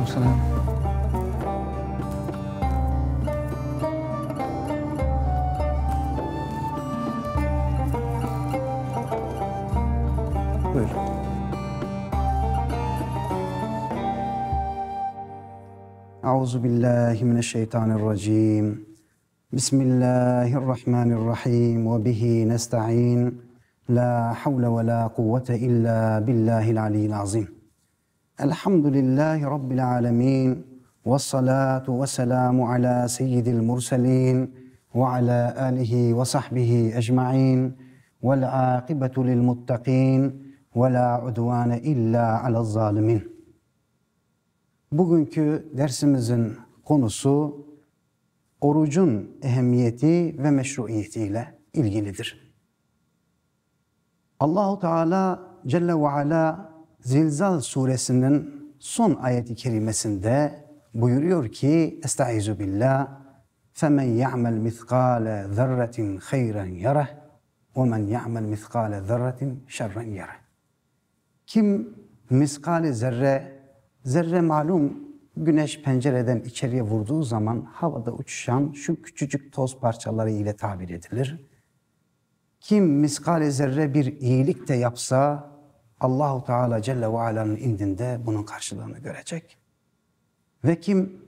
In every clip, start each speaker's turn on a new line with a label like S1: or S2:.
S1: وعليكم السلام طيب.
S2: أعوذ بالله من الشيطان الرجيم بسم الله الرحمن الرحيم وبه نستعين لا حول ولا قوة إلا بالله العلي العظيم Elhamdülillahi Rabbil alemin. Ve salatu ve selamu ala seyyidil murselin ve ala alihi ve sahbihi ecma'in. Vel akibetu lil muttakin ve la udvane illa ala zalimin. Bugünkü dersimizin konusu orucun ehemmiyeti ve meşruiyetiyle ilgilidir. Allahu Teala Celle ve Ala Zilzal suresinin son ayeti kerimesinde buyuruyor ki Estaizu billah فَمَنْ يَعْمَلْ مِثْقَالَ ذَرَّةٍ خَيْرًا يَرَهُ وَمَنْ يَعْمَلْ مِثْقَالَ ذَرَّةٍ شَرًّا يَرَهُ Kim miskali zerre, zerre malum güneş pencereden içeriye vurduğu zaman havada uçuşan şu küçücük toz parçaları ile tabir edilir. Kim miskali zerre bir iyilik de yapsa Allahu Teala Celle ve Ala'nın indinde bunun karşılığını görecek. Ve kim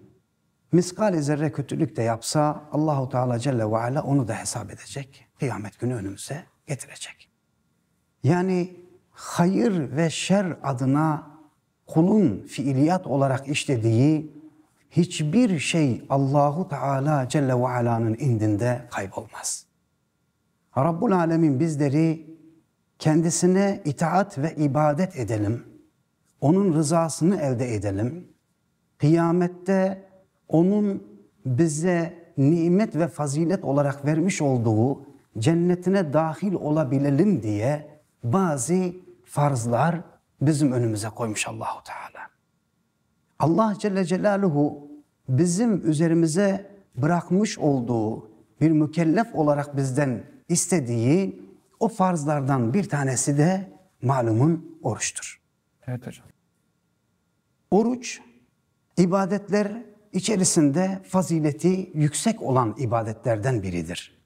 S2: miskal-i zerre kötülük de yapsa Allahu Teala Celle ve Ala onu da hesap edecek. Kıyamet günü önümüze getirecek. Yani hayır ve şer adına kulun fiiliyat olarak işlediği hiçbir şey Allahu Teala Celle ve Ala'nın indinde kaybolmaz. Rabbul Alemin bizleri kendisine itaat ve ibadet edelim. Onun rızasını elde edelim. Kıyamette onun bize nimet ve fazilet olarak vermiş olduğu cennetine dahil olabilelim diye bazı farzlar bizim önümüze koymuş Allahu Teala. Allah Celle Celaluhu bizim üzerimize bırakmış olduğu bir mükellef olarak bizden istediği o farzlardan bir tanesi de malumun oruçtur. Evet hocam. Oruç, ibadetler içerisinde fazileti yüksek olan ibadetlerden biridir.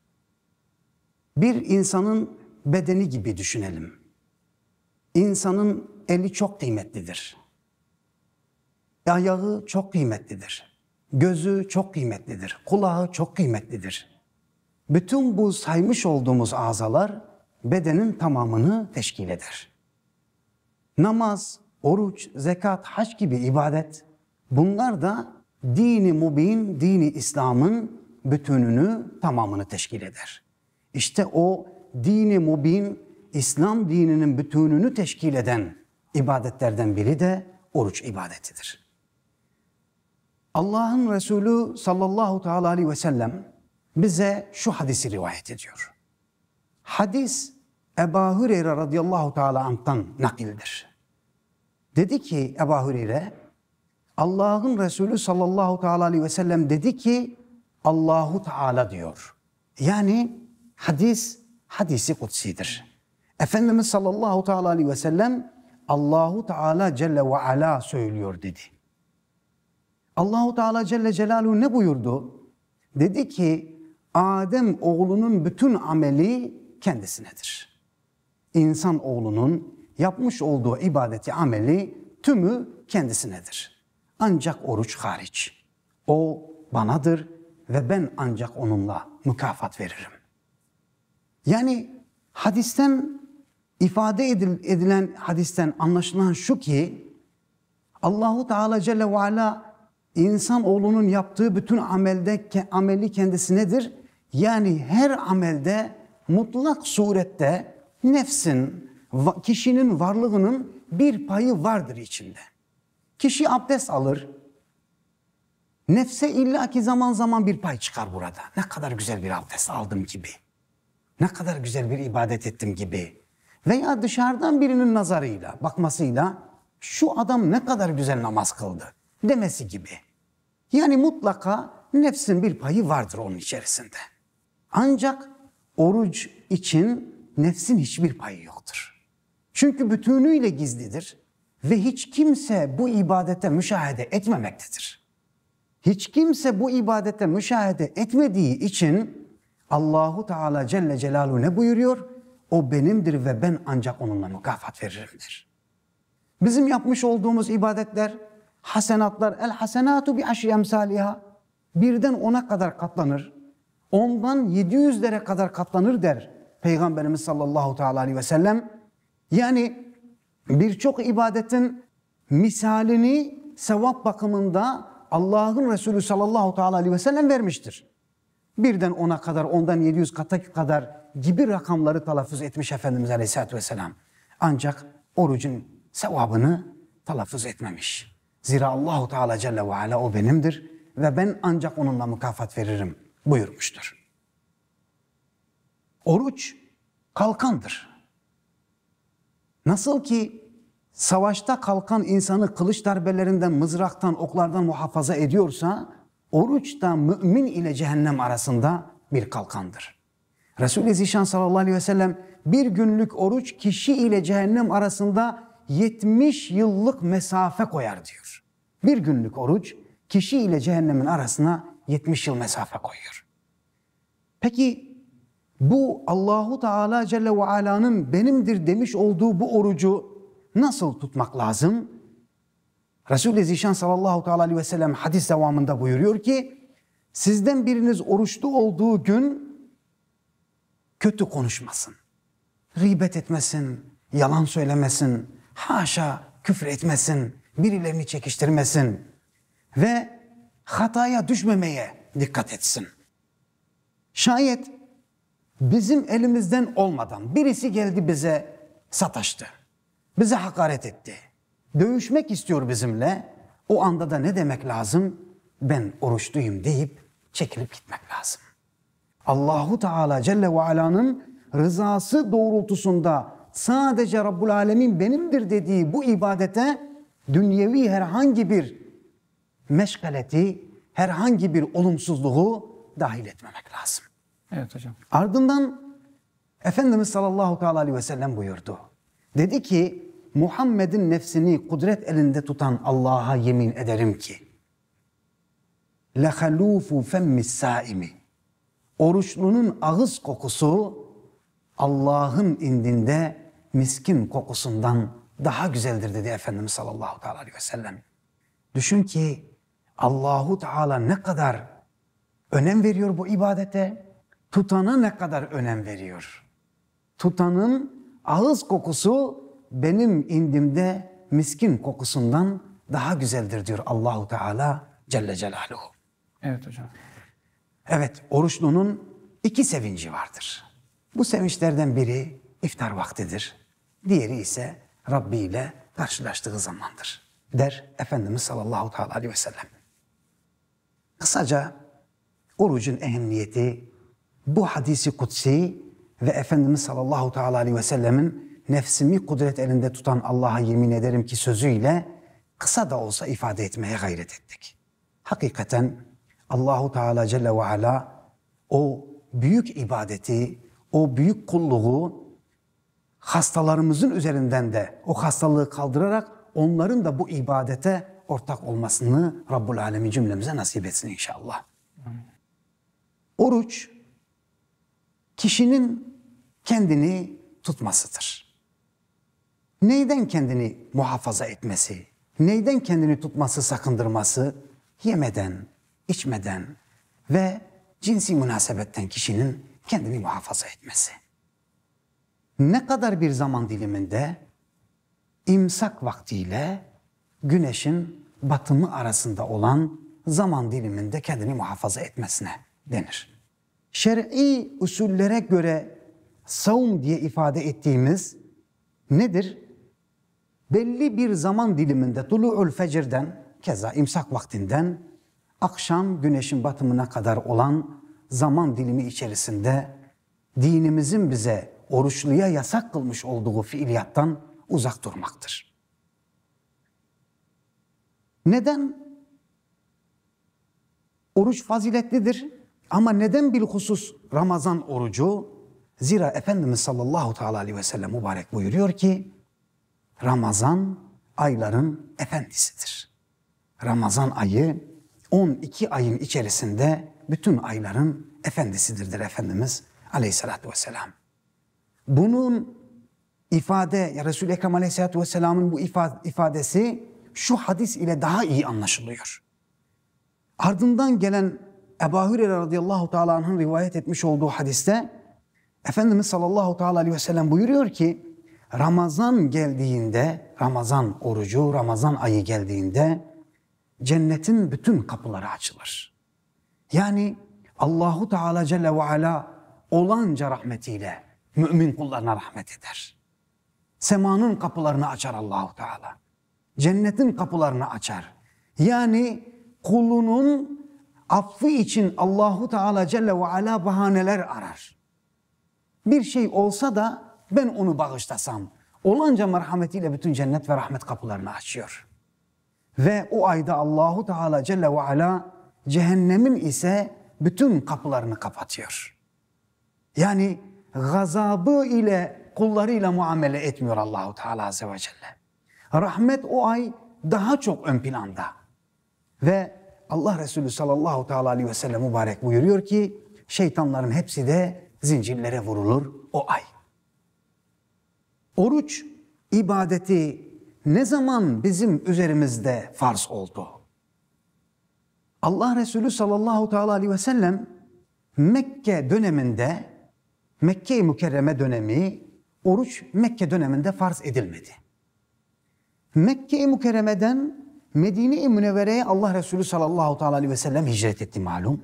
S2: Bir insanın bedeni gibi düşünelim. İnsanın eli çok kıymetlidir. Ayağı çok kıymetlidir. Gözü çok kıymetlidir. Kulağı çok kıymetlidir. Bütün bu saymış olduğumuz azalar bedenin tamamını teşkil eder. Namaz, oruç, zekat, hac gibi ibadet bunlar da dini mubin, dini İslam'ın bütününü, tamamını teşkil eder. İşte o dini mubin, İslam dininin bütününü teşkil eden ibadetlerden biri de oruç ibadetidir. Allah'ın Resulü sallallahu teala aleyhi ve sellem bize şu hadisi rivayet ediyor. Hadis Eba Hureyre radıyallahu teala anh'tan nakildir. Dedi ki Eba Hureyre, Allah'ın Resulü sallallahu teala aleyhi ve sellem dedi ki, Allahu Teala diyor. Yani hadis, hadisi kutsidir. Efendimiz sallallahu teala aleyhi ve sellem, Allahu Teala Celle ve Ala söylüyor dedi. Allahu Teala Celle Celaluhu ne buyurdu? Dedi ki Adem oğlunun bütün ameli kendisinedir. İnsan oğlunun yapmış olduğu ibadeti ameli tümü kendisinedir. Ancak oruç hariç. O banadır ve ben ancak onunla mükafat veririm. Yani hadisten ifade edilen hadisten anlaşılan şu ki Allahu Teala Celle ve Ala insan oğlunun yaptığı bütün amelde ameli kendisinedir. Yani her amelde mutlak surette nefsin, kişinin varlığının bir payı vardır içinde. Kişi abdest alır. Nefse illaki zaman zaman bir pay çıkar burada. Ne kadar güzel bir abdest aldım gibi. Ne kadar güzel bir ibadet ettim gibi. Veya dışarıdan birinin nazarıyla, bakmasıyla şu adam ne kadar güzel namaz kıldı demesi gibi. Yani mutlaka nefsin bir payı vardır onun içerisinde. Ancak oruç için nefsin hiçbir payı yoktur. Çünkü bütünüyle gizlidir ve hiç kimse bu ibadete müşahede etmemektedir. Hiç kimse bu ibadete müşahede etmediği için Allahu Teala Celle Celaluhu ne buyuruyor? O benimdir ve ben ancak onunla mükafat veririmdir. Bizim yapmış olduğumuz ibadetler, hasenatlar, el hasenatu bi aşi emsaliha birden ona kadar katlanır ondan 700 700'lere kadar katlanır der Peygamberimiz sallallahu teala aleyhi ve sellem. Yani birçok ibadetin misalini sevap bakımında Allah'ın Resulü sallallahu teala aleyhi ve sellem vermiştir. Birden ona kadar, ondan 700 kata kadar gibi rakamları telaffuz etmiş Efendimiz aleyhissalatü vesselam. Ancak orucun sevabını telaffuz etmemiş. Zira Allahu Teala Celle ve Ala o benimdir ve ben ancak onunla mükafat veririm.'' buyurmuştur. Oruç kalkandır. Nasıl ki savaşta kalkan insanı kılıç darbelerinden, mızraktan, oklardan muhafaza ediyorsa, oruç da mümin ile cehennem arasında bir kalkandır. Resul-i Zişan sallallahu aleyhi ve sellem bir günlük oruç kişi ile cehennem arasında 70 yıllık mesafe koyar diyor. Bir günlük oruç kişi ile cehennemin arasına 70 yıl mesafe koyuyor. Peki bu Allahu Teala Celle ve Ala'nın benimdir demiş olduğu bu orucu nasıl tutmak lazım? Resul-i Zişan sallallahu aleyhi ve sellem hadis devamında buyuruyor ki sizden biriniz oruçlu olduğu gün kötü konuşmasın, gıybet etmesin, yalan söylemesin, haşa küfür etmesin, birilerini çekiştirmesin ve hataya düşmemeye dikkat etsin. Şayet bizim elimizden olmadan birisi geldi bize sataştı. Bize hakaret etti. Dövüşmek istiyor bizimle. O anda da ne demek lazım? Ben oruçluyum deyip çekilip gitmek lazım. Allahu Teala Celle ve Ala'nın rızası doğrultusunda sadece Rabbul Alemin benimdir dediği bu ibadete dünyevi herhangi bir meşgaleti, herhangi bir olumsuzluğu dahil etmemek lazım. Evet hocam. Ardından Efendimiz sallallahu aleyhi ve sellem buyurdu. Dedi ki Muhammed'in nefsini kudret elinde tutan Allah'a yemin ederim ki lehalufu femmis saimi oruçlunun ağız kokusu Allah'ın indinde miskin kokusundan daha güzeldir dedi Efendimiz sallallahu aleyhi ve sellem. Düşün ki Allahu Teala ne kadar önem veriyor bu ibadete, tutanı ne kadar önem veriyor. Tutanın ağız kokusu benim indimde miskin kokusundan daha güzeldir diyor Allahu Teala Celle Celaluhu. Evet hocam. Evet, oruçlunun iki sevinci vardır. Bu sevinçlerden biri iftar vaktidir. Diğeri ise Rabbi ile karşılaştığı zamandır. Der Efendimiz sallallahu aleyhi ve sellem. Kısaca orucun ehemmiyeti bu hadisi kutsi ve Efendimiz sallallahu teala aleyhi ve sellemin nefsimi kudret elinde tutan Allah'a yemin ederim ki sözüyle kısa da olsa ifade etmeye gayret ettik. Hakikaten Allahu Teala Celle ve Ala o büyük ibadeti, o büyük kulluğu hastalarımızın üzerinden de o hastalığı kaldırarak onların da bu ibadete ortak olmasını Rabbul Alemin cümlemize nasip etsin inşallah. Oruç kişinin kendini tutmasıdır. Neyden kendini muhafaza etmesi, neyden kendini tutması, sakındırması? Yemeden, içmeden ve cinsi münasebetten kişinin kendini muhafaza etmesi. Ne kadar bir zaman diliminde imsak vaktiyle güneşin batımı arasında olan zaman diliminde kendini muhafaza etmesine denir. Şer'i usullere göre savun diye ifade ettiğimiz nedir? Belli bir zaman diliminde tulu'ul fecirden keza imsak vaktinden akşam güneşin batımına kadar olan zaman dilimi içerisinde dinimizin bize oruçluya yasak kılmış olduğu fiiliyattan uzak durmaktır. Neden? Oruç faziletlidir ama neden bilhusus Ramazan orucu? Zira Efendimiz sallallahu teala aleyhi ve sellem mübarek buyuruyor ki Ramazan ayların efendisidir. Ramazan ayı 12 ayın içerisinde bütün ayların efendisidirdir Efendimiz aleyhissalatü vesselam. Bunun ifade, ya Resul-i Ekrem aleyhissalatü vesselamın bu ifadesi şu hadis ile daha iyi anlaşılıyor. Ardından gelen Ebu Hüreyre radıyallahu teala'nın rivayet etmiş olduğu hadiste Efendimiz sallallahu teala aleyhi ve sellem buyuruyor ki Ramazan geldiğinde, Ramazan orucu, Ramazan ayı geldiğinde cennetin bütün kapıları açılır. Yani Allahu Teala Celle ve Ala olanca rahmetiyle mümin kullarına rahmet eder. Semanın kapılarını açar Allahu Teala cennetin kapılarını açar. Yani kulunun affı için Allahu Teala Celle ve Ala bahaneler arar. Bir şey olsa da ben onu bağışlasam. Olanca merhametiyle bütün cennet ve rahmet kapılarını açıyor. Ve o ayda Allahu Teala Celle ve Ala cehennemin ise bütün kapılarını kapatıyor. Yani gazabı ile kullarıyla muamele etmiyor Allahu Teala Azze ve Celle. Rahmet o ay daha çok ön planda. Ve Allah Resulü sallallahu teala aleyhi ve sellem mübarek buyuruyor ki şeytanların hepsi de zincirlere vurulur o ay. Oruç ibadeti ne zaman bizim üzerimizde farz oldu? Allah Resulü sallallahu teala aleyhi ve sellem Mekke döneminde Mekke-i Mükerreme dönemi oruç Mekke döneminde farz edilmedi. Mekke-i Mükerreme'den Medine-i Münevvere'ye Allah Resulü sallallahu aleyhi ve sellem hicret etti malum.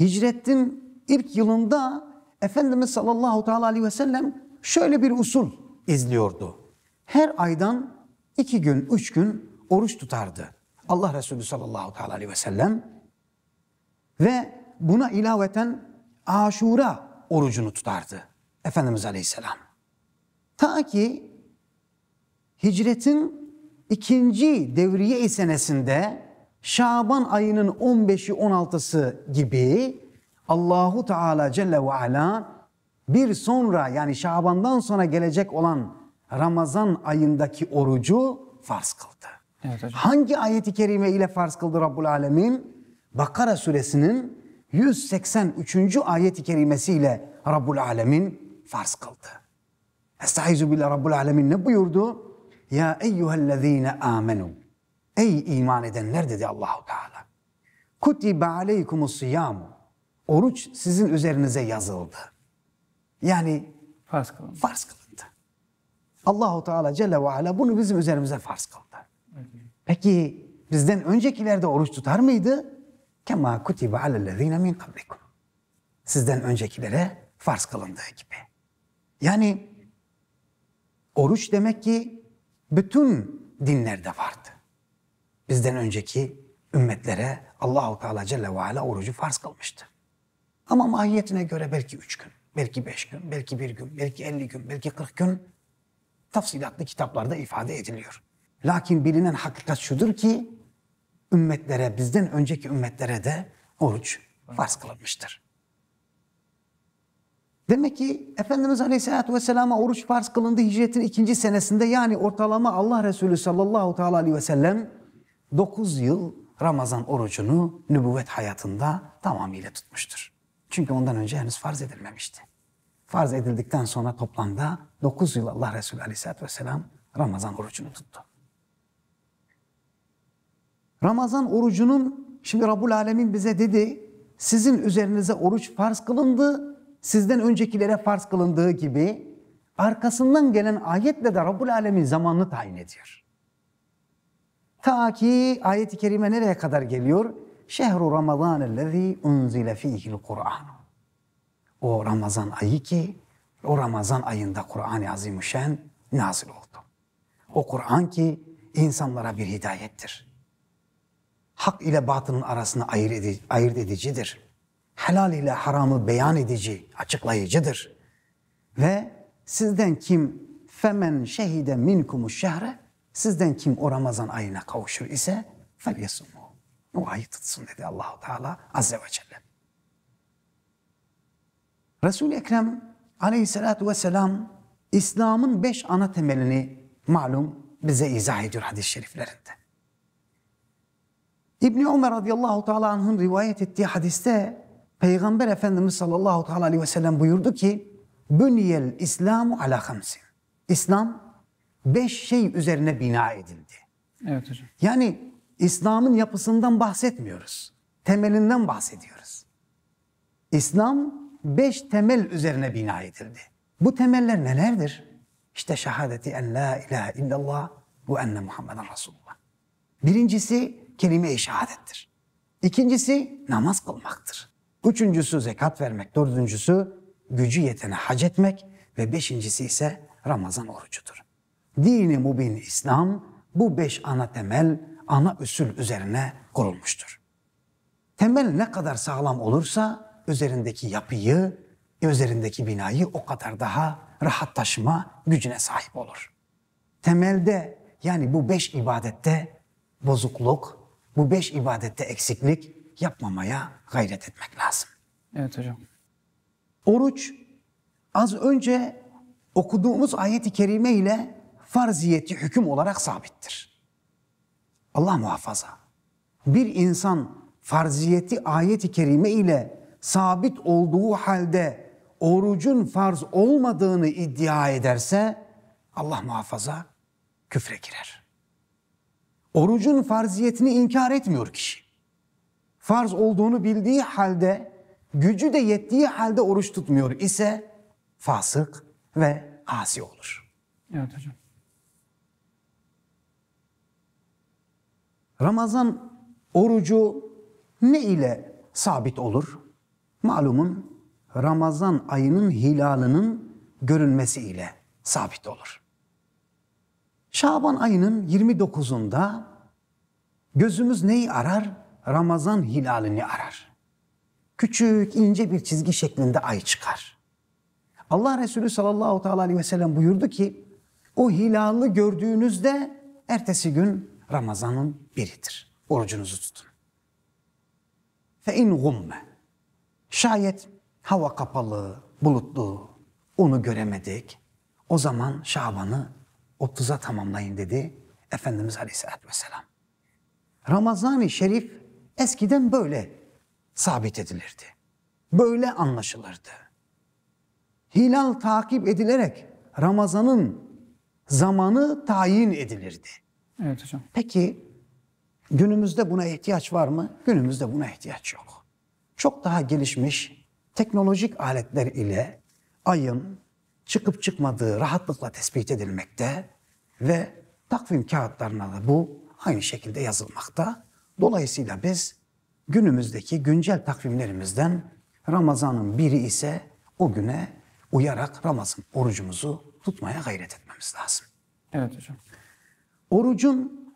S2: Hicretin ilk yılında Efendimiz sallallahu aleyhi ve sellem şöyle bir usul izliyordu. Her aydan iki gün, üç gün oruç tutardı. Allah Resulü sallallahu aleyhi ve sellem ve buna ilaveten aşura orucunu tutardı. Efendimiz aleyhisselam. Ta ki Hicretin ikinci devriye senesinde Şaban ayının 15'i 16'sı gibi Allahu Teala Celle ve Ala bir sonra yani Şaban'dan sonra gelecek olan Ramazan ayındaki orucu farz kıldı. Evet hocam. Hangi ayeti kerime ile farz kıldı Rabbul Alemin? Bakara suresinin 183. ayeti kerimesiyle Rabbul Alemin farz kıldı. Estaizu billah Rabbul Alemin ne buyurdu? Ya eyyühellezine amenu. Ey iman edenler dedi Allahu Teala. Kutibe aleykumus siyamu. Oruç sizin üzerinize yazıldı. Yani farz kılındı. Farz kılındı. Allahu Teala Celle ve Ala bunu bizim üzerimize farz kıldı. Peki bizden öncekilerde oruç tutar mıydı? Kema kutibe alellezine min kablikum. Sizden öncekilere farz kılındığı gibi. Yani oruç demek ki bütün dinlerde vardı. Bizden önceki ümmetlere Allahu Teala Celle ve Ala orucu farz kılmıştı. Ama mahiyetine göre belki üç gün, belki beş gün, belki bir gün, belki elli gün, belki kırk gün tafsilatlı kitaplarda ifade ediliyor. Lakin bilinen hakikat şudur ki ümmetlere, bizden önceki ümmetlere de oruç farz kılınmıştır. Demek ki Efendimiz Aleyhisselatü Vesselam'a oruç farz kılındı hicretin ikinci senesinde yani ortalama Allah Resulü sallallahu teala aleyhi ve sellem 9 yıl Ramazan orucunu nübüvvet hayatında tamamıyla tutmuştur. Çünkü ondan önce henüz farz edilmemişti. Farz edildikten sonra toplamda 9 yıl Allah Resulü Aleyhisselatü Vesselam Ramazan orucunu tuttu. Ramazan orucunun şimdi Rabbul Alemin bize dedi sizin üzerinize oruç farz kılındı sizden öncekilere farz kılındığı gibi arkasından gelen ayetle de Rabbul Alemin zamanını tayin ediyor. Ta ki ayet-i kerime nereye kadar geliyor? Şehru Ramazan ellezî unzile fîhil Kur'an. O Ramazan ayı ki o Ramazan ayında Kur'an-ı Azimüşşen nazil oldu. O Kur'an ki insanlara bir hidayettir. Hak ile batının arasını ayırt edicidir helal ile haramı beyan edici, açıklayıcıdır. Ve sizden kim femen şehide minkumu şehre sizden kim o Ramazan ayına kavuşur ise felyesumu. O ayı tutsun dedi Allahu Teala azze ve celle. Resul-i Ekrem aleyhissalatu vesselam İslam'ın beş ana temelini malum bize izah ediyor hadis-i şeriflerinde. İbni Ömer radıyallahu teala anh'ın rivayet ettiği hadiste Peygamber Efendimiz sallallahu aleyhi ve sellem buyurdu ki Bünyel İslamu ala hamsin. İslam beş şey üzerine bina edildi. Evet hocam. Yani İslam'ın yapısından bahsetmiyoruz. Temelinden bahsediyoruz. İslam beş temel üzerine bina edildi. Bu temeller nelerdir? İşte şehadeti en la ilahe illallah ve enne Muhammeden Resulullah. Birincisi kelime-i şehadettir. İkincisi namaz kılmaktır. Üçüncüsü zekat vermek. Dördüncüsü gücü yetene hac etmek. Ve beşincisi ise Ramazan orucudur. Dini mubin İslam bu beş ana temel, ana üsül üzerine kurulmuştur. Temel ne kadar sağlam olursa üzerindeki yapıyı, üzerindeki binayı o kadar daha rahat taşıma gücüne sahip olur. Temelde yani bu beş ibadette bozukluk, bu beş ibadette eksiklik, yapmamaya gayret etmek lazım. Evet hocam. Oruç az önce okuduğumuz ayet-i kerime ile farziyeti hüküm olarak sabittir. Allah muhafaza. Bir insan farziyeti ayet-i kerime ile sabit olduğu halde orucun farz olmadığını iddia ederse Allah muhafaza küfre girer. Orucun farziyetini inkar etmiyor kişi farz olduğunu bildiği halde, gücü de yettiği halde oruç tutmuyor ise fasık ve asi olur. Evet hocam. Ramazan orucu ne ile sabit olur? Malumun Ramazan ayının hilalının görünmesi ile sabit olur. Şaban ayının 29'unda gözümüz neyi arar? Ramazan hilalini arar. Küçük ince bir çizgi şeklinde ay çıkar. Allah Resulü sallallahu aleyhi ve sellem buyurdu ki o hilalı gördüğünüzde ertesi gün Ramazan'ın biridir. Orucunuzu tutun. Fe in gumme. Şayet hava kapalı, bulutlu, onu göremedik. O zaman Şaban'ı 30'a tamamlayın dedi Efendimiz Aleyhisselatü Vesselam. Ramazan-ı Şerif Eskiden böyle sabit edilirdi. Böyle anlaşılırdı. Hilal takip edilerek Ramazan'ın zamanı tayin edilirdi. Evet hocam. Peki günümüzde buna ihtiyaç var mı? Günümüzde buna ihtiyaç yok. Çok daha gelişmiş teknolojik aletler ile ayın çıkıp çıkmadığı rahatlıkla tespit edilmekte ve takvim kağıtlarına da bu aynı şekilde yazılmakta. Dolayısıyla biz günümüzdeki güncel takvimlerimizden Ramazan'ın biri ise o güne uyarak Ramazan orucumuzu tutmaya gayret etmemiz lazım. Evet hocam. Orucun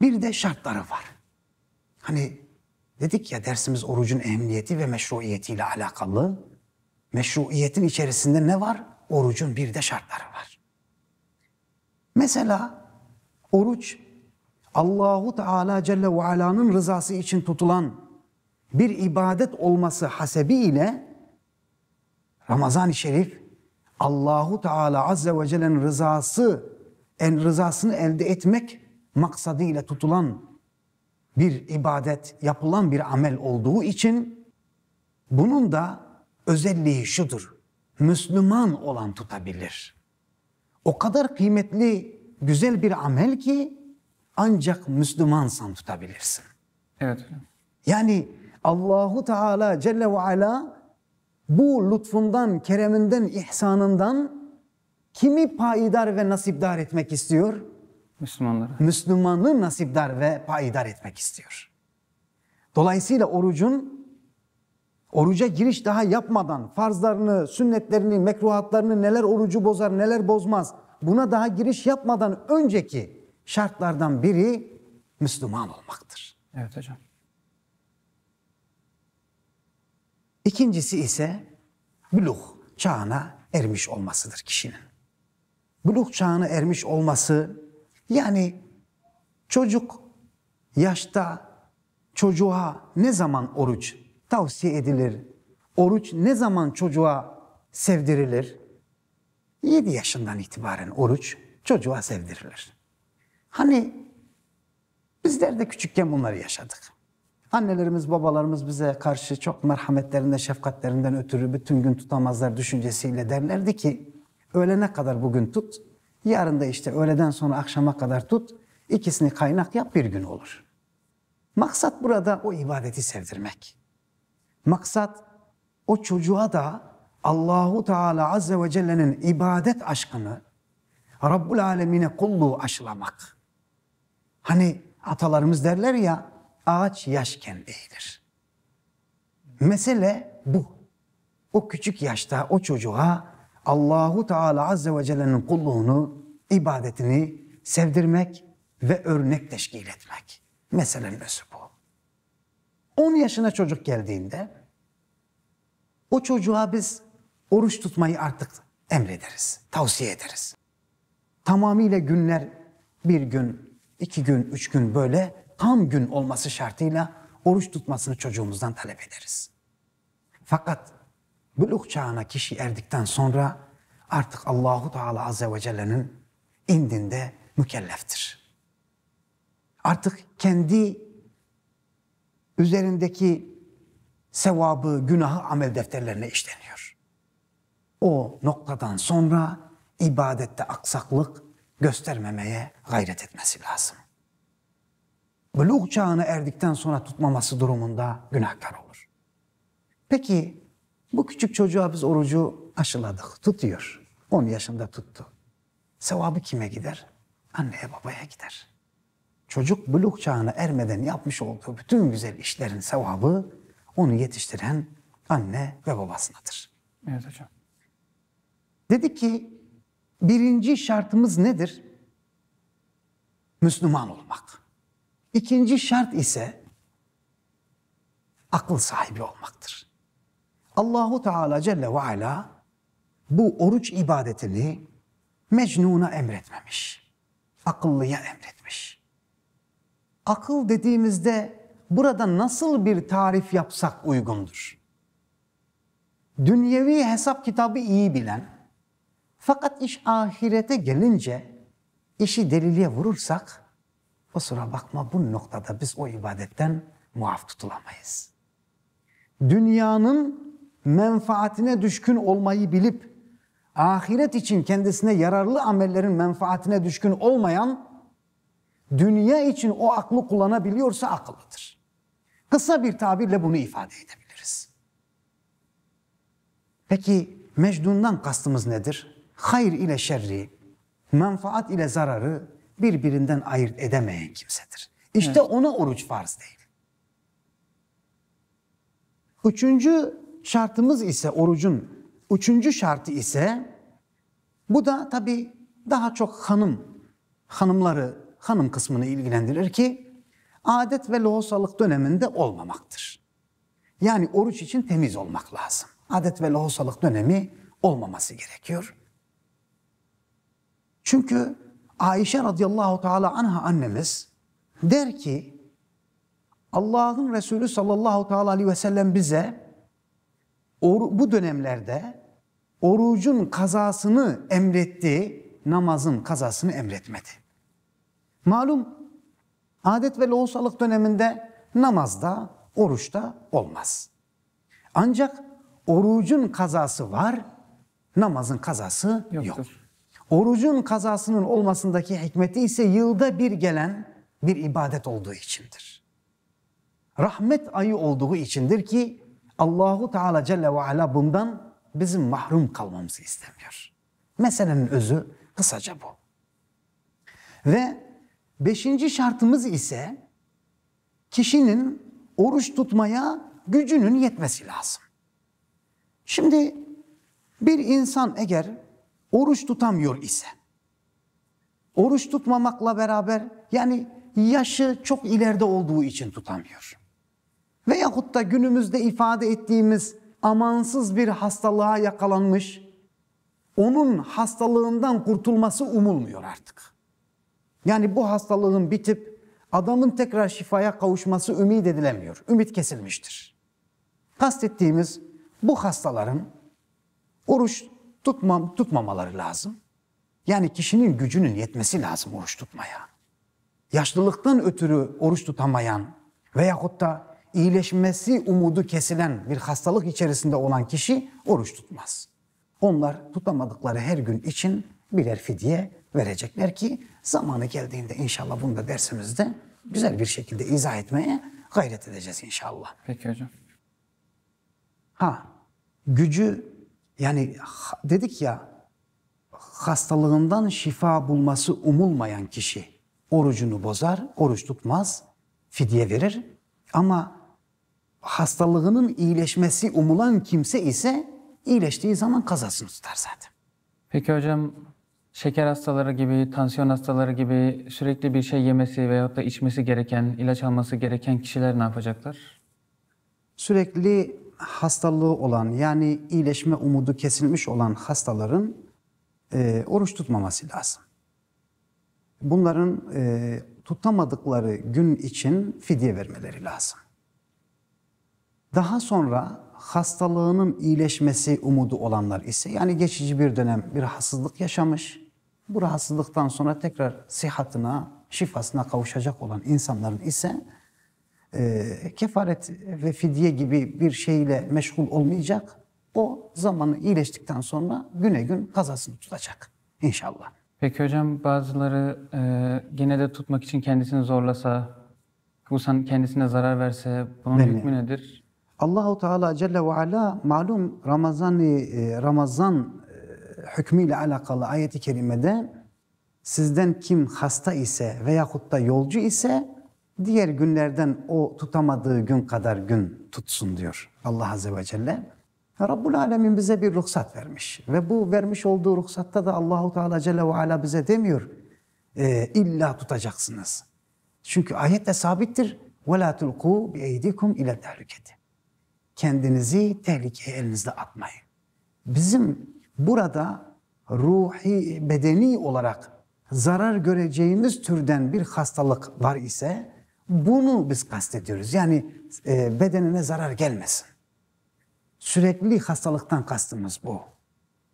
S2: bir de şartları var. Hani dedik ya dersimiz orucun emniyeti ve meşruiyeti ile alakalı. Meşruiyetin içerisinde ne var? Orucun bir de şartları var. Mesela oruç Allahu Teala Celle ve Ala'nın rızası için tutulan bir ibadet olması hasebiyle Ramazan-ı Şerif Allahu Teala Azze ve Celle'nin rızası en rızasını elde etmek maksadıyla tutulan bir ibadet, yapılan bir amel olduğu için bunun da özelliği şudur. Müslüman olan tutabilir. O kadar kıymetli, güzel bir amel ki ancak Müslümansan tutabilirsin. Evet hocam. Yani Allahu Teala Celle ve Ala bu lütfundan, kereminden, ihsanından kimi payidar ve nasipdar etmek istiyor? Müslümanları. Müslümanı nasipdar ve payidar etmek istiyor. Dolayısıyla orucun oruca giriş daha yapmadan farzlarını, sünnetlerini, mekruhatlarını neler orucu bozar, neler bozmaz buna daha giriş yapmadan önceki şartlardan biri Müslüman
S1: olmaktır. Evet hocam.
S2: İkincisi ise buluğ çağına ermiş olmasıdır kişinin. Buluğ çağına ermiş olması yani çocuk yaşta çocuğa ne zaman oruç tavsiye edilir? Oruç ne zaman çocuğa sevdirilir? 7 yaşından itibaren oruç çocuğa sevdirilir. Hani bizler de küçükken bunları yaşadık. Annelerimiz, babalarımız bize karşı çok merhametlerinden, şefkatlerinden ötürü bütün gün tutamazlar düşüncesiyle derlerdi ki öğlene kadar bugün tut, yarın da işte öğleden sonra akşama kadar tut, ikisini kaynak yap bir gün olur. Maksat burada o ibadeti sevdirmek. Maksat o çocuğa da Allahu Teala Azze ve Celle'nin ibadet aşkını Rabbul Alemine kulluğu aşılamak. Hani atalarımız derler ya ağaç yaşken eğilir. Mesele bu. O küçük yaşta o çocuğa Allahu Teala Azze ve Celle'nin kulluğunu, ibadetini sevdirmek ve örnek teşkil etmek. Meselenin özü bu. 10 yaşına çocuk geldiğinde o çocuğa biz oruç tutmayı artık emrederiz, tavsiye ederiz. Tamamıyla günler bir gün iki gün, üç gün böyle tam gün olması şartıyla oruç tutmasını çocuğumuzdan talep ederiz. Fakat buluk çağına kişi erdikten sonra artık Allahu Teala Azze ve Celle'nin indinde mükelleftir. Artık kendi üzerindeki sevabı, günahı amel defterlerine işleniyor. O noktadan sonra ibadette aksaklık göstermemeye gayret etmesi lazım. Buluk çağına erdikten sonra tutmaması durumunda günahkar olur. Peki bu küçük çocuğa biz orucu aşıladık, tutuyor. 10 yaşında tuttu. Sevabı kime gider? Anneye babaya gider. Çocuk buluk çağına ermeden yapmış olduğu bütün güzel işlerin sevabı onu yetiştiren anne ve babasındadır. Evet hocam. Dedi ki Birinci şartımız nedir? Müslüman olmak. İkinci şart ise akıl sahibi olmaktır. Allahu Teala Celle ve Ala bu oruç ibadetini mecnuna emretmemiş. Akıllıya emretmiş. Akıl dediğimizde burada nasıl bir tarif yapsak uygundur? Dünyevi hesap kitabı iyi bilen, fakat iş ahirete gelince işi deliliğe vurursak kusura bakma bu noktada biz o ibadetten muaf tutulamayız. Dünyanın menfaatine düşkün olmayı bilip ahiret için kendisine yararlı amellerin menfaatine düşkün olmayan dünya için o aklı kullanabiliyorsa akıllıdır. Kısa bir tabirle bunu ifade edebiliriz. Peki Mecnun'dan kastımız nedir? hayır ile şerri, menfaat ile zararı birbirinden ayırt edemeyen kimsedir. İşte evet. ona oruç farz değil. Üçüncü şartımız ise orucun üçüncü şartı ise bu da tabi daha çok hanım, hanımları, hanım kısmını ilgilendirir ki adet ve lohusalık döneminde olmamaktır. Yani oruç için temiz olmak lazım. Adet ve lohusalık dönemi olmaması gerekiyor. Çünkü Ayşe radıyallahu teala anha annemiz der ki Allah'ın Resulü sallallahu teala aleyhi ve sellem bize bu dönemlerde orucun kazasını emretti, namazın kazasını emretmedi. Malum adet ve lohusalık döneminde namazda, oruçta olmaz. Ancak orucun kazası var, namazın kazası Yoktur. yok. Orucun kazasının olmasındaki hikmeti ise yılda bir gelen bir ibadet olduğu içindir. Rahmet ayı olduğu içindir ki Allahu Teala Celle ve Ala bundan bizim mahrum kalmamızı istemiyor. Meselenin özü kısaca bu. Ve beşinci şartımız ise kişinin oruç tutmaya gücünün yetmesi lazım. Şimdi bir insan eğer oruç tutamıyor ise, oruç tutmamakla beraber yani yaşı çok ileride olduğu için tutamıyor. Veyahut da günümüzde ifade ettiğimiz amansız bir hastalığa yakalanmış, onun hastalığından kurtulması umulmuyor artık. Yani bu hastalığın bitip adamın tekrar şifaya kavuşması ümit edilemiyor. Ümit kesilmiştir. Kastettiğimiz bu hastaların oruç tutmam, tutmamaları lazım. Yani kişinin gücünün yetmesi lazım oruç tutmaya. Yaşlılıktan ötürü oruç tutamayan veyahut da iyileşmesi umudu kesilen bir hastalık içerisinde olan kişi oruç tutmaz. Onlar tutamadıkları her gün için birer fidye verecekler ki zamanı geldiğinde inşallah bunu da dersimizde güzel bir şekilde izah etmeye gayret edeceğiz inşallah. Peki hocam. Ha, gücü yani dedik ya hastalığından şifa bulması umulmayan kişi orucunu bozar, oruç tutmaz, fidye verir. Ama hastalığının iyileşmesi umulan kimse ise iyileştiği zaman kazasını tutar zaten.
S1: Peki hocam şeker hastaları gibi, tansiyon hastaları gibi sürekli bir şey yemesi veyahut da içmesi gereken, ilaç alması gereken kişiler ne yapacaklar?
S2: Sürekli hastalığı olan yani iyileşme umudu kesilmiş olan hastaların e, oruç tutmaması lazım. Bunların e, tutamadıkları gün için fidye vermeleri lazım. Daha sonra hastalığının iyileşmesi umudu olanlar ise yani geçici bir dönem bir rahatsızlık yaşamış, bu rahatsızlıktan sonra tekrar sihatına, şifasına kavuşacak olan insanların ise e, kefaret ve fidye gibi bir şeyle meşgul olmayacak. O zamanı iyileştikten sonra güne gün kazasını tutacak inşallah.
S1: Peki hocam bazıları e, gene de tutmak için kendisini zorlasa, bu kendisine zarar verse bunun Değil hükmü nedir?
S2: Allahu Teala Celle ve Ala malum e, Ramazan Ramazan e, hükmüyle alakalı ayeti kerimede sizden kim hasta ise veyahut da yolcu ise diğer günlerden o tutamadığı gün kadar gün tutsun diyor Allah Azze ve Celle. Rabbul Alemin bize bir ruhsat vermiş ve bu vermiş olduğu ruhsatta da Allahu Teala Celle ve Ala bize demiyor e, illa tutacaksınız. Çünkü ayet de sabittir. وَلَا تُلْقُوا بِاَيْدِكُمْ اِلَى التَّهْلُكَةِ Kendinizi tehlikeye elinizde atmayın. Bizim burada ruhi, bedeni olarak zarar göreceğimiz türden bir hastalık var ise bunu biz kastediyoruz. Yani e, bedenine zarar gelmesin. Sürekli hastalıktan kastımız bu.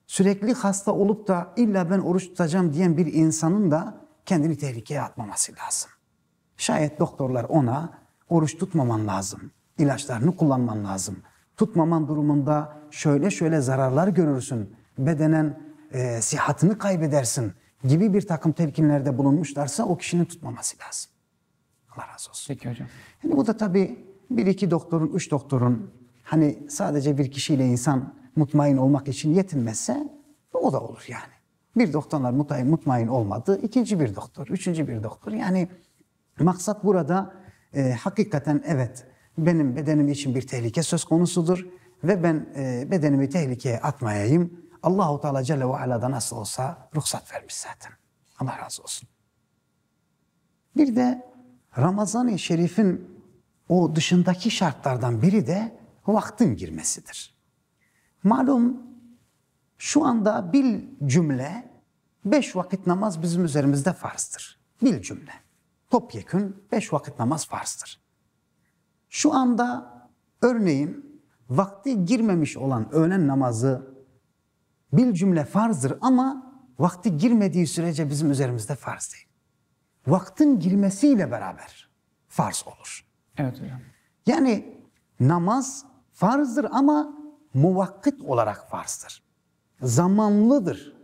S2: Sürekli hasta olup da illa ben oruç tutacağım diyen bir insanın da kendini tehlikeye atmaması lazım. Şayet doktorlar ona oruç tutmaman lazım, ilaçlarını kullanman lazım. Tutmaman durumunda şöyle şöyle zararlar görürsün, bedenen e, sihatını kaybedersin gibi bir takım telkinlerde bulunmuşlarsa o kişinin tutmaması lazım. Allah razı olsun. Peki hocam. Yani bu da tabii bir iki doktorun, üç doktorun hani sadece bir kişiyle insan mutmain olmak için yetinmezse o da olur yani. Bir doktorlar mutmain, mutmain olmadı. ikinci bir doktor, üçüncü bir doktor. Yani maksat burada e, hakikaten evet benim bedenim için bir tehlike söz konusudur. Ve ben e, bedenimi tehlikeye atmayayım. Allahu Teala Celle ve Ala da nasıl olsa ruhsat vermiş zaten. Allah razı olsun. Bir de Ramazan-ı Şerif'in o dışındaki şartlardan biri de vaktin girmesidir. Malum şu anda bil cümle beş vakit namaz bizim üzerimizde farzdır. Bil cümle. Topyekün beş vakit namaz farzdır. Şu anda örneğin vakti girmemiş olan öğlen namazı bil cümle farzdır ama vakti girmediği sürece bizim üzerimizde farz değil vaktin girmesiyle beraber farz olur. Evet hocam. Yani namaz farzdır ama muvakkit olarak farzdır. Zamanlıdır.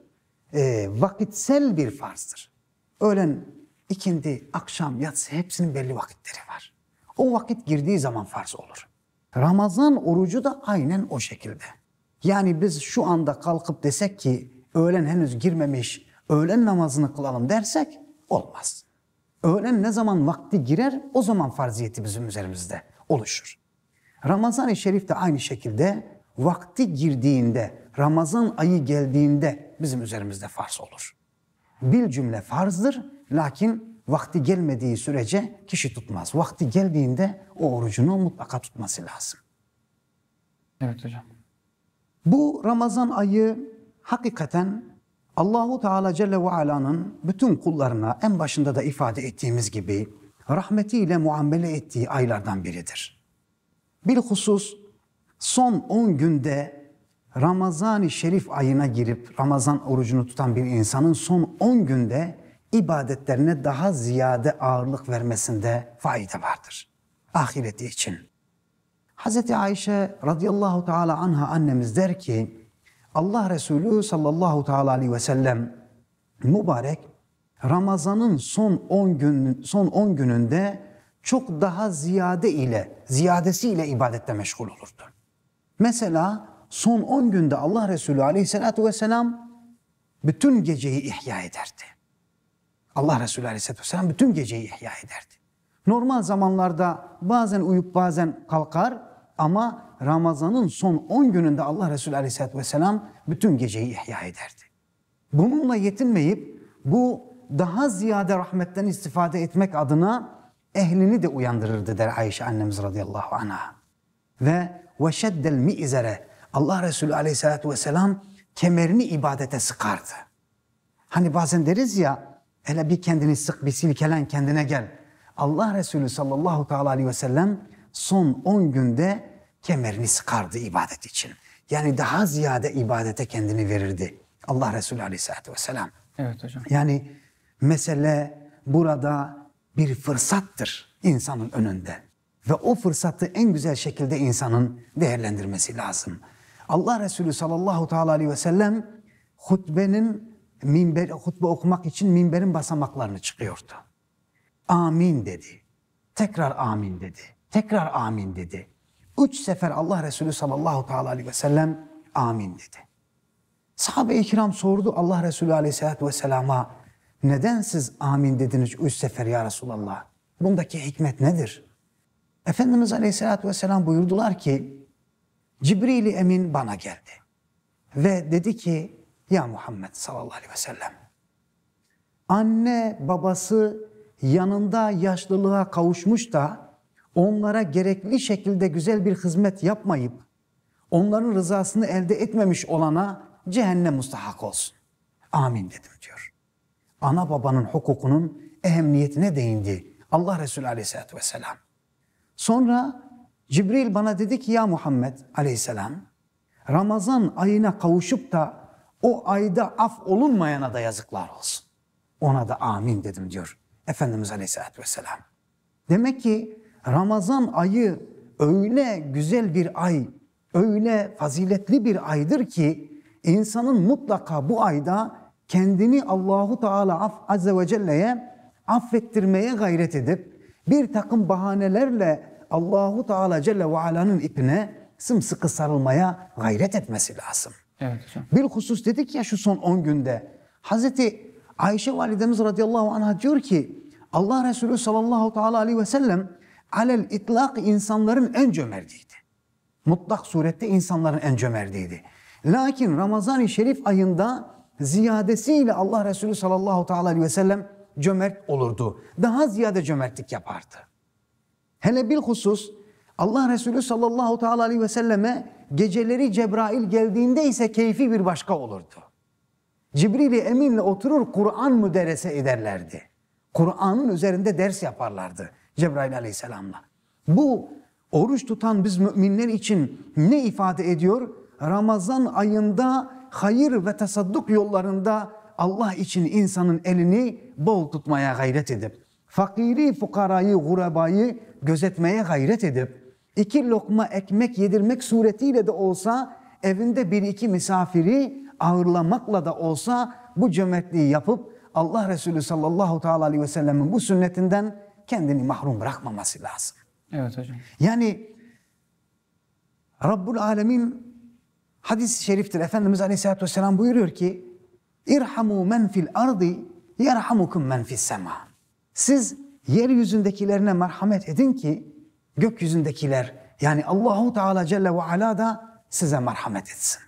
S2: E, vakitsel bir farzdır. Öğlen, ikindi, akşam, yatsı hepsinin belli vakitleri var. O vakit girdiği zaman farz olur. Ramazan orucu da aynen o şekilde. Yani biz şu anda kalkıp desek ki öğlen henüz girmemiş, öğlen namazını kılalım dersek olmaz. Öğlen ne zaman vakti girer o zaman farziyeti bizim üzerimizde oluşur. Ramazan-ı Şerif de aynı şekilde vakti girdiğinde, Ramazan ayı geldiğinde bizim üzerimizde farz olur. Bir cümle farzdır lakin vakti gelmediği sürece kişi tutmaz. Vakti geldiğinde o orucunu mutlaka tutması lazım. Evet hocam. Bu Ramazan ayı hakikaten Allahu Teala Celle ve Ala'nın bütün kullarına en başında da ifade ettiğimiz gibi rahmetiyle muamele ettiği aylardan biridir. Bilhusus son 10 günde Ramazan-ı Şerif ayına girip Ramazan orucunu tutan bir insanın son 10 günde ibadetlerine daha ziyade ağırlık vermesinde fayda vardır. Ahireti için. Hz. Ayşe radıyallahu teala anha annemiz der ki Allah Resulü sallallahu teala aleyhi ve sellem mübarek Ramazan'ın son 10 gün son 10 gününde çok daha ziyade ile ziyadesiyle ibadette meşgul olurdu. Mesela son 10 günde Allah Resulü aleyhissalatu vesselam bütün geceyi ihya ederdi. Allah Resulü aleyhissalatu vesselam bütün geceyi ihya ederdi. Normal zamanlarda bazen uyup bazen kalkar ama Ramazan'ın son 10 gününde Allah Resulü Aleyhisselatü Vesselam bütün geceyi ihya ederdi. Bununla yetinmeyip bu daha ziyade rahmetten istifade etmek adına ehlini de uyandırırdı der Ayşe annemiz radıyallahu anha. Ve veşeddel mi'zere Allah Resulü aleyhissalatü vesselam kemerini ibadete sıkardı. Hani bazen deriz ya hele bir kendini sık bir silkelen kendine gel. Allah Resulü sallallahu aleyhi ve sellem son 10 günde kemerini sıkardı ibadet için. Yani daha ziyade ibadete kendini verirdi. Allah Resulü Aleyhisselatü Vesselam. Evet hocam. Yani mesele burada bir fırsattır insanın önünde. Ve o fırsatı en güzel şekilde insanın değerlendirmesi lazım. Allah Resulü sallallahu teala aleyhi ve sellem hutbenin minber, hutbe okumak için minberin basamaklarını çıkıyordu. Amin dedi. Tekrar amin dedi. Tekrar amin dedi. Üç sefer Allah Resulü sallallahu teala aleyhi ve sellem amin dedi. Sahabe-i kiram sordu Allah Resulü aleyhissalatü vesselama neden siz amin dediniz üç sefer ya Resulallah? Bundaki hikmet nedir? Efendimiz aleyhissalatü vesselam buyurdular ki cibril Emin bana geldi. Ve dedi ki ya Muhammed sallallahu aleyhi ve sellem anne babası yanında yaşlılığa kavuşmuş da onlara gerekli şekilde güzel bir hizmet yapmayıp onların rızasını elde etmemiş olana cehennem mustahak olsun. Amin dedim diyor. Ana babanın hukukunun ehemmiyetine değindi Allah Resulü aleyhissalatü vesselam. Sonra Cibril bana dedi ki ya Muhammed aleyhisselam
S1: Ramazan
S2: ayına kavuşup da o ayda af olunmayana da yazıklar olsun. Ona da amin dedim diyor Efendimiz aleyhissalatü vesselam. Demek ki Ramazan ayı öyle güzel bir ay, öyle faziletli bir aydır ki insanın mutlaka bu ayda kendini Allahu Teala Af Azze ve Celle'ye affettirmeye gayret edip bir takım bahanelerle Allahu Teala Celle ve Ala'nın ipine sımsıkı sarılmaya gayret etmesi lazım. Evet hocam. Bir husus dedik ya şu son 10 günde. Hazreti Ayşe validemiz radıyallahu anha diyor ki Allah Resulü sallallahu teala aleyhi ve sellem alel itlak insanların en cömertiydi. Mutlak surette insanların en cömertiydi. Lakin Ramazan-ı Şerif ayında ziyadesiyle Allah Resulü sallallahu teala aleyhi ve sellem cömert olurdu. Daha ziyade cömertlik yapardı. Hele bilhusus Allah Resulü sallallahu teala aleyhi ve selleme geceleri Cebrail geldiğinde ise keyfi bir başka olurdu. Cibril-i Emin'le oturur Kur'an müderese ederlerdi. Kur'an'ın üzerinde ders yaparlardı. Cebrail aleyhisselamla. Bu oruç tutan biz müminler için ne ifade ediyor? Ramazan ayında hayır ve tasadduk yollarında Allah için insanın elini bol tutmaya gayret edip, fakiri, fukarayı, gurebayı gözetmeye gayret edip, iki lokma ekmek yedirmek suretiyle de olsa evinde bir iki misafiri ağırlamakla da olsa bu cömertliği yapıp Allah Resulü sallallahu aleyhi ve sellemin bu sünnetinden kendini mahrum bırakmaması lazım. Evet hocam. Yani Rabbul Alemin hadis-i şeriftir. Efendimiz Aleyhisselatü Vesselam buyuruyor ki İrhamu men fil ardi yerhamukum men fil sema. Siz yeryüzündekilerine merhamet edin ki gökyüzündekiler yani Allahu Teala Celle ve Ala da size merhamet etsin.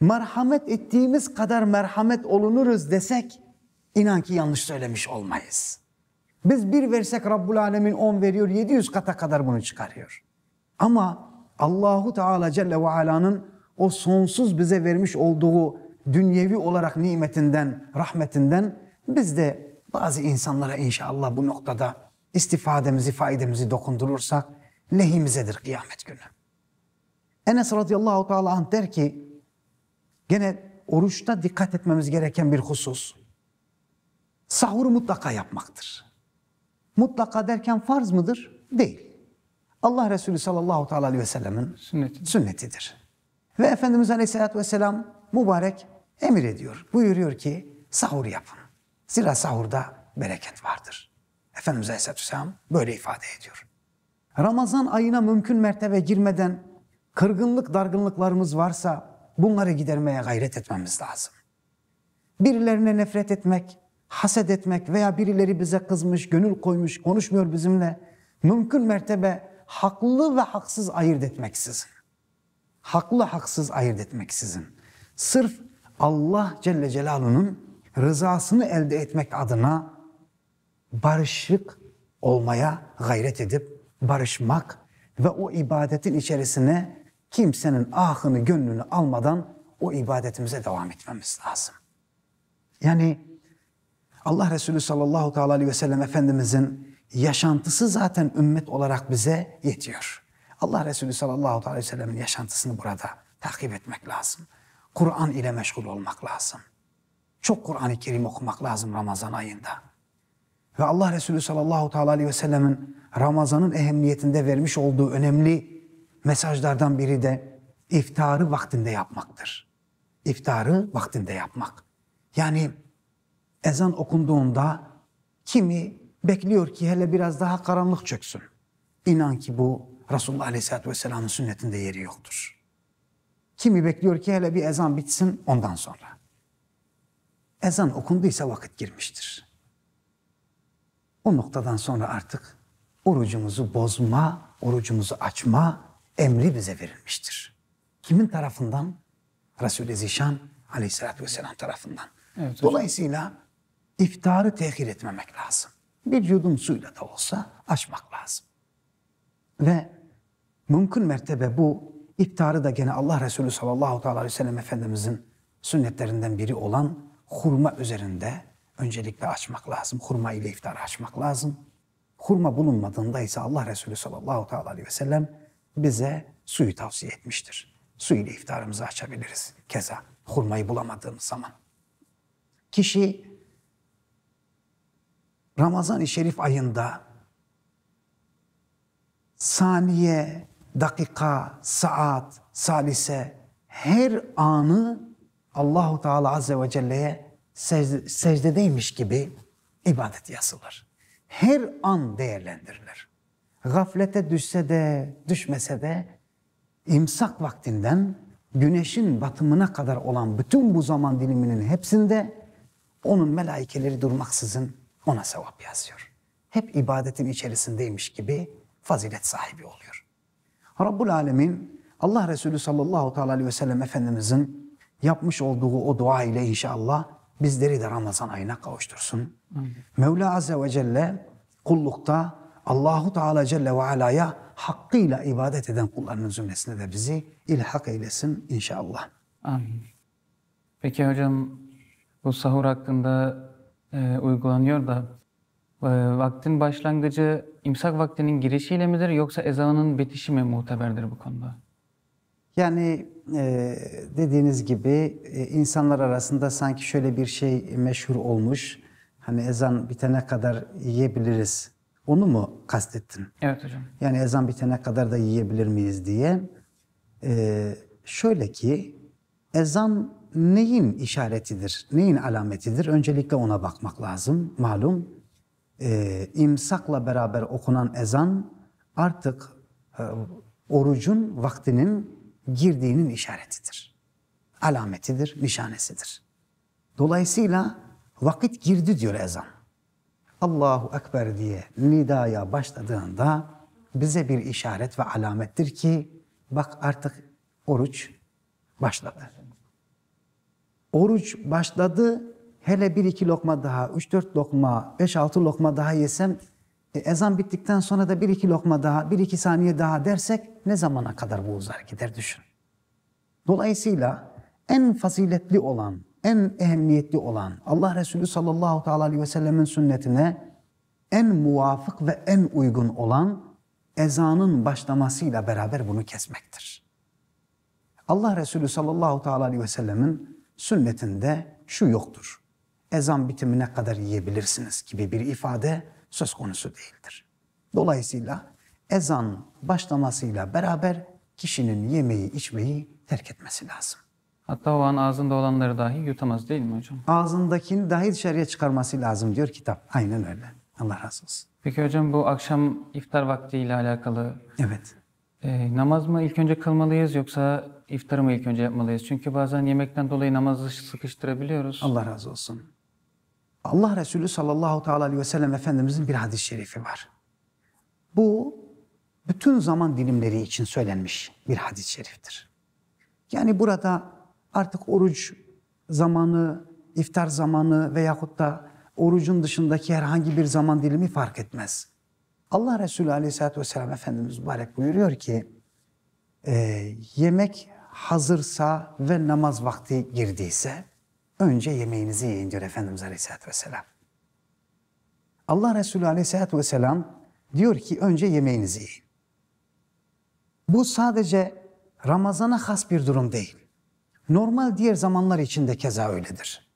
S2: Merhamet ettiğimiz kadar merhamet olunuruz desek inan ki yanlış söylemiş olmayız. Biz bir versek Rabbul Alemin on veriyor, 700 kata kadar bunu çıkarıyor. Ama Allahu Teala Celle ve Ala'nın o sonsuz bize vermiş olduğu dünyevi olarak nimetinden, rahmetinden biz de bazı insanlara inşallah bu noktada istifademizi, faydamızı dokundurursak lehimizedir kıyamet günü. Enes radıyallahu teala an der ki gene oruçta dikkat etmemiz gereken bir husus sahuru mutlaka yapmaktır mutlaka derken farz mıdır? Değil. Allah Resulü sallallahu aleyhi ve sellemin sünnetidir. sünnetidir. Ve Efendimiz aleyhissalatü vesselam mübarek emir ediyor. Buyuruyor ki sahur yapın. Zira sahurda bereket vardır. Efendimiz aleyhissalatü vesselam böyle ifade ediyor. Ramazan ayına mümkün mertebe girmeden kırgınlık dargınlıklarımız varsa bunları gidermeye gayret etmemiz lazım. Birilerine nefret etmek, haset etmek veya birileri bize kızmış, gönül koymuş, konuşmuyor bizimle. Mümkün mertebe haklı ve haksız ayırt etmeksizin. Haklı haksız ayırt etmeksizin. Sırf Allah Celle Celaluhu'nun rızasını elde etmek adına barışık olmaya gayret edip barışmak ve o ibadetin içerisine kimsenin ahını gönlünü almadan o ibadetimize devam etmemiz lazım. Yani Allah Resulü sallallahu aleyhi ve sellem Efendimizin yaşantısı zaten ümmet olarak bize yetiyor. Allah Resulü sallallahu aleyhi ve sellemin yaşantısını burada takip etmek lazım. Kur'an ile meşgul olmak lazım. Çok Kur'an-ı Kerim okumak lazım Ramazan ayında. Ve Allah Resulü sallallahu aleyhi ve sellemin Ramazan'ın ehemmiyetinde vermiş olduğu önemli mesajlardan biri de iftarı vaktinde yapmaktır. İftarı vaktinde yapmak. Yani ezan okunduğunda kimi bekliyor ki hele biraz daha karanlık çöksün. İnan ki bu Resulullah Aleyhisselatü Vesselam'ın sünnetinde yeri yoktur. Kimi bekliyor ki hele bir ezan bitsin ondan sonra. Ezan okunduysa vakit girmiştir. O noktadan sonra artık orucumuzu bozma, orucumuzu açma emri bize verilmiştir. Kimin tarafından? Resul-i Zişan aleyhissalatü vesselam tarafından. Evet, hocam. Dolayısıyla iftarı tehir etmemek lazım. Bir yudum suyla da olsa açmak lazım. Ve mümkün mertebe bu iftarı da gene Allah Resulü sallallahu aleyhi ve sellem Efendimizin sünnetlerinden biri olan hurma üzerinde öncelikle açmak lazım. Hurma ile iftarı açmak lazım. Hurma bulunmadığında ise Allah Resulü sallallahu aleyhi ve sellem bize suyu tavsiye etmiştir. Su ile iftarımızı açabiliriz. Keza hurmayı bulamadığımız zaman. Kişi Ramazan-ı Şerif ayında saniye, dakika, saat, salise her anı Allahu Teala Azze ve Celle'ye secdedeymiş gibi ibadet yazılır. Her an değerlendirilir. Gaflete düşse de düşmese de imsak vaktinden güneşin batımına kadar olan bütün bu zaman diliminin hepsinde onun melaikeleri durmaksızın ona sevap yazıyor. Hep ibadetin içerisindeymiş gibi fazilet sahibi oluyor. Rabbul Alemin Allah Resulü sallallahu aleyhi ve sellem Efendimizin yapmış olduğu o dua ile inşallah bizleri de Ramazan ayına kavuştursun. Amin. Mevla Azze ve Celle kullukta Allahu Teala Celle ve Ala'ya hakkıyla ibadet eden kullarının zümresine de bizi ilhak eylesin
S1: inşallah. Amin. Peki hocam bu sahur hakkında e, uygulanıyor da e, vaktin başlangıcı imsak vaktinin girişiyle midir yoksa ezanın bitişi mi muteberdir bu konuda?
S2: Yani e, dediğiniz gibi e, insanlar arasında sanki şöyle bir şey meşhur olmuş. Hani ezan bitene kadar yiyebiliriz. Onu mu kastettin? Evet hocam. Yani ezan bitene kadar da yiyebilir miyiz diye. E, şöyle ki ezan neyin işaretidir, neyin alametidir? Öncelikle ona bakmak lazım. Malum e, imsakla beraber okunan ezan artık e, orucun vaktinin girdiğinin işaretidir. Alametidir, nişanesidir. Dolayısıyla vakit girdi diyor ezan. Allahu Ekber diye nidaya başladığında bize bir işaret ve alamettir ki bak artık oruç başladı. Oruç başladı, hele bir iki lokma daha, üç dört lokma, beş altı lokma daha yesem, e, ezan bittikten sonra da bir iki lokma daha, bir iki saniye daha dersek ne zamana kadar bu uzar gider düşün. Dolayısıyla en faziletli olan, en ehemmiyetli olan Allah Resulü sallallahu aleyhi ve sellemin sünnetine en muvafık ve en uygun olan ezanın başlamasıyla beraber bunu kesmektir. Allah Resulü sallallahu aleyhi ve sellemin sünnetinde şu yoktur. Ezan bitimine kadar yiyebilirsiniz gibi bir ifade söz konusu değildir. Dolayısıyla ezan başlamasıyla beraber kişinin yemeği içmeyi terk etmesi lazım.
S1: Hatta o an ağzında olanları dahi yutamaz değil mi hocam?
S2: Ağzındakini dahi dışarıya
S1: çıkarması lazım diyor kitap. Aynen öyle. Allah razı olsun. Peki hocam bu akşam iftar vaktiyle alakalı. Evet. E, namaz mı ilk önce kılmalıyız yoksa iftarımı ilk önce yapmalıyız. Çünkü bazen yemekten dolayı namazı sıkıştırabiliyoruz. Allah razı olsun. Allah Resulü sallallahu teala aleyhi ve sellem Efendimizin bir hadis-i şerifi var. Bu
S2: bütün zaman dilimleri için söylenmiş bir hadis-i şeriftir. Yani burada artık oruç zamanı, iftar zamanı veyahut da orucun dışındaki herhangi bir zaman dilimi fark etmez. Allah Resulü aleyhissalatü vesselam Efendimiz mübarek buyuruyor ki, e, yemek hazırsa ve namaz vakti girdiyse önce yemeğinizi yiyindir Efendimiz Aleyhisselatü Vesselam. Allah Resulü Aleyhisselatü Vesselam diyor ki önce yemeğinizi yiyin. Bu sadece Ramazan'a has bir durum değil. Normal diğer zamanlar için de keza öyledir.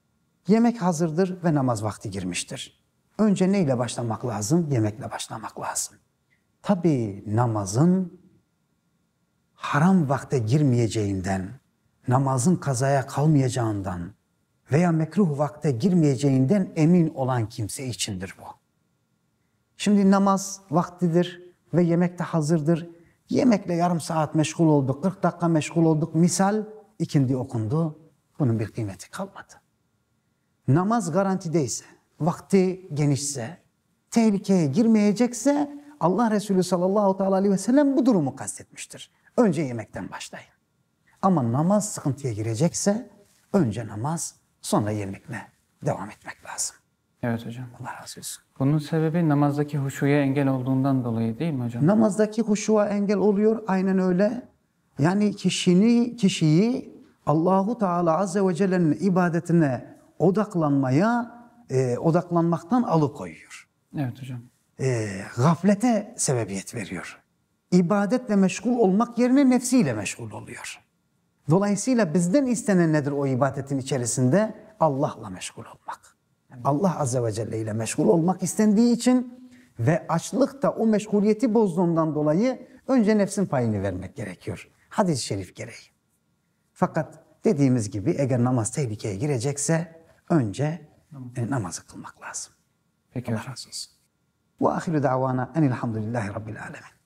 S2: Yemek hazırdır ve namaz vakti girmiştir. Önce neyle başlamak lazım? Yemekle başlamak lazım. Tabii namazın haram vakte girmeyeceğinden, namazın kazaya kalmayacağından veya mekruh vakte girmeyeceğinden emin olan kimse içindir bu. Şimdi namaz vaktidir ve yemek de hazırdır. Yemekle yarım saat meşgul olduk, 40 dakika meşgul olduk. Misal ikindi okundu, bunun bir kıymeti kalmadı. Namaz garantideyse, vakti genişse, tehlikeye girmeyecekse Allah Resulü sallallahu aleyhi ve sellem bu durumu kastetmiştir. Önce yemekten başlayın. Ama namaz
S1: sıkıntıya girecekse önce namaz sonra yemekle devam etmek lazım. Evet hocam. Allah razı olsun. Bunun sebebi namazdaki huşuya engel olduğundan dolayı değil mi hocam? Namazdaki
S2: huşuya engel oluyor aynen öyle. Yani kişini, kişiyi Allahu Teala Azze ve Celle'nin ibadetine odaklanmaya, e, odaklanmaktan alıkoyuyor. Evet hocam. E, gaflete sebebiyet veriyor ibadetle meşgul olmak yerine nefsiyle meşgul oluyor. Dolayısıyla bizden istenen nedir o ibadetin içerisinde? Allah'la meşgul olmak. Allah Azze ve Celle ile meşgul olmak istendiği için ve açlık da o meşguliyeti bozduğundan dolayı önce nefsin payını vermek gerekiyor. Hadis-i şerif gereği. Fakat dediğimiz gibi eğer namaz tehlikeye girecekse önce e, namazı kılmak lazım. Peki Allah razı olsun. Ve ahiru davana enilhamdülillahi rabbil alemin.